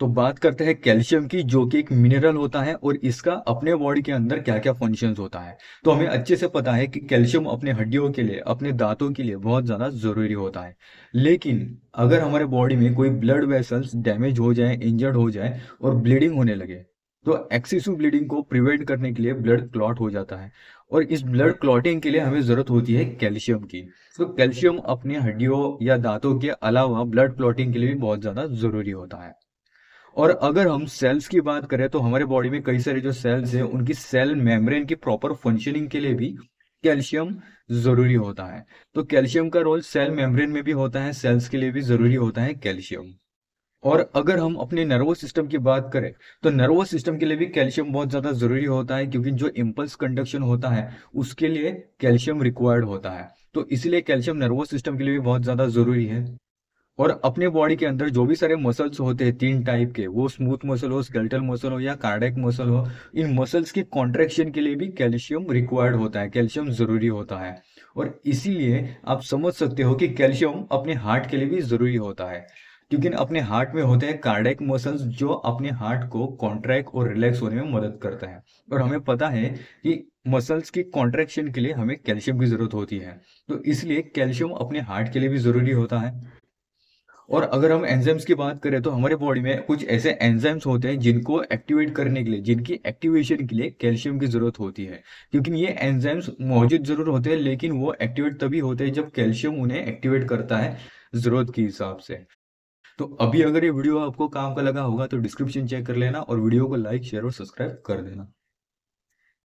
तो बात करते हैं कैल्शियम की जो कि एक मिनरल होता है और इसका अपने बॉडी के अंदर क्या क्या फंक्शन होता है तो हमें अच्छे से पता है कि कैल्शियम अपने हड्डियों के लिए अपने दांतों के लिए बहुत ज़्यादा ज़रूरी होता है लेकिन अगर हमारे बॉडी में कोई ब्लड वेसल्स डैमेज हो जाए इंजर्ड हो जाए और ब्लीडिंग होने लगे तो एक्सेसिव ब्लीडिंग को प्रिवेंट करने के लिए ब्लड क्लॉट हो जाता है और इस ब्लड क्लॉटिंग के लिए हमें ज़रूरत होती है कैल्शियम की तो कैल्शियम अपने हड्डियों या दांतों के अलावा ब्लड क्लॉटिंग के लिए भी बहुत ज़्यादा ज़रूरी होता है और अगर हम सेल्स की बात करें तो हमारे बॉडी में कई सारे जो सेल्स हैं उनकी सेल मेम्ब्रेन की प्रॉपर फंक्शनिंग के लिए भी कैल्शियम जरूरी होता है तो कैल्शियम का रोल सेल मेम्ब्रेन में भी होता है सेल्स के लिए भी जरूरी होता है कैल्शियम और अगर हम अपने नर्वस सिस्टम की बात करें तो नर्वस सिस्टम के लिए भी कैल्शियम बहुत ज़्यादा ज़रूरी होता है क्योंकि जो इम्पल्स कंडक्शन होता है उसके लिए कैल्शियम रिक्वायर्ड होता है तो इसलिए कैल्शियम नर्वस सिस्टम के लिए भी बहुत ज़्यादा ज़रूरी है और अपने बॉडी के अंदर जो भी सारे मसल्स होते हैं तीन टाइप के वो स्मूथ मसल हो स्केल्टल मसल हो या कार्डेक मसल हो इन मसल्स की कॉन्ट्रेक्शन के लिए भी कैल्शियम रिक्वायर्ड होता है कैल्शियम ज़रूरी होता है और इसीलिए आप समझ सकते हो कि कैल्शियम अपने हार्ट के लिए भी ज़रूरी होता है क्योंकि अपने हार्ट में होते हैं कार्डेक मसल्स जो अपने हार्ट को कॉन्ट्रैक्ट और रिलैक्स होने में मदद करता है और हमें पता है कि मसल्स की कॉन्ट्रेक्शन के लिए हमें कैल्शियम की ज़रूरत होती है तो इसलिए कैल्शियम अपने हार्ट के लिए भी ज़रूरी होता है और अगर हम एंजाइम्स की बात करें तो हमारे बॉडी में कुछ ऐसे एंजाइम्स होते हैं जिनको एक्टिवेट करने के लिए जिनकी एक्टिवेशन के लिए कैल्शियम की जरूरत होती है क्योंकि ये एंजाइम्स मौजूद जरूर होते हैं लेकिन वो एक्टिवेट तभी होते हैं जब कैल्शियम उन्हें एक्टिवेट करता है जरूरत के हिसाब से तो अभी अगर ये वीडियो आपको काम का लगा होगा तो डिस्क्रिप्शन चेक कर लेना और वीडियो को लाइक शेयर और सब्सक्राइब कर देना